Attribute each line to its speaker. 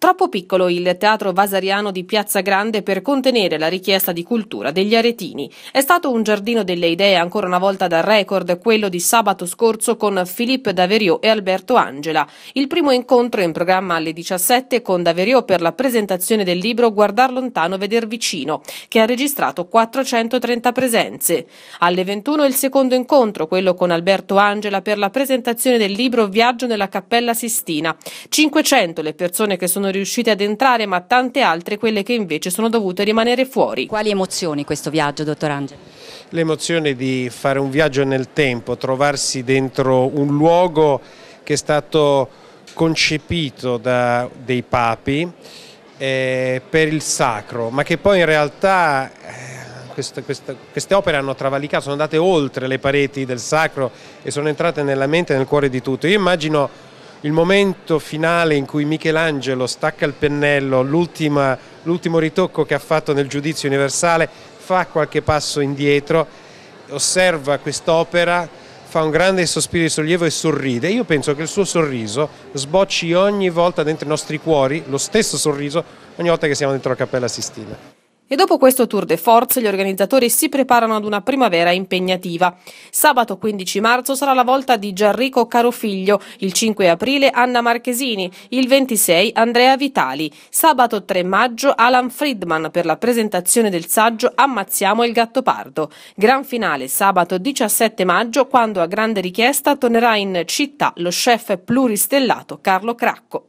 Speaker 1: Troppo piccolo il teatro vasariano di Piazza Grande per contenere la richiesta di cultura degli aretini. È stato un giardino delle idee ancora una volta da record, quello di sabato scorso con Philippe Daverio e Alberto Angela. Il primo incontro in programma alle 17 con Daverio per la presentazione del libro Guardar lontano, veder vicino, che ha registrato 430 presenze. Alle 21 il secondo incontro, quello con Alberto Angela per la presentazione del libro Viaggio nella Cappella Sistina. 500 le persone che sono riuscite ad entrare, ma tante altre quelle che invece sono dovute rimanere fuori. Quali emozioni questo viaggio, dottor Angelo?
Speaker 2: L'emozione di fare un viaggio nel tempo, trovarsi dentro un luogo che è stato concepito da dei papi eh, per il sacro, ma che poi in realtà questa, eh, questa, queste opere hanno travalicato, sono andate oltre le pareti del sacro e sono entrate nella mente e nel cuore di tutto. Io immagino il momento finale in cui Michelangelo stacca il pennello, l'ultimo ritocco che ha fatto nel giudizio universale, fa qualche passo indietro, osserva quest'opera, fa un grande sospiro di sollievo e sorride. Io penso che il suo sorriso sbocci ogni volta dentro i nostri cuori, lo stesso sorriso, ogni volta che siamo dentro la Cappella Sistina.
Speaker 1: E dopo questo tour de force gli organizzatori si preparano ad una primavera impegnativa. Sabato 15 marzo sarà la volta di Gianrico Carofiglio, il 5 aprile Anna Marchesini, il 26 Andrea Vitali, sabato 3 maggio Alan Friedman per la presentazione del saggio Ammazziamo il gatto pardo. Gran finale sabato 17 maggio quando a grande richiesta tornerà in città lo chef pluristellato Carlo Cracco.